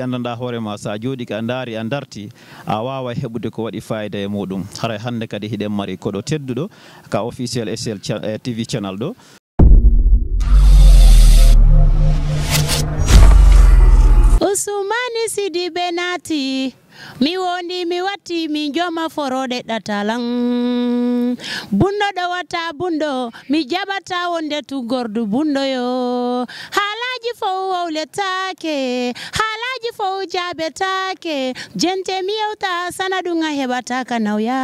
anndanɗa hoore ma so a jooɗi ka a ndaari a darti a waawa heɓude ko waɗi fayida e muɗum haray hannde kadi hiɗen mari ko ɗo tedduɗo ka officiel sl eh, tv channel ɗo usumani sidi ɓe naati mi wondi mi watti min joma forooɗe ɗatalan bunɗo ɗo watta bunɗo mi jaɓata wonde tuggordu bunɗo yo haalaji fo wowletaake ha fo jaɓe take jente miyewta sanadu ga heɓata ka nawya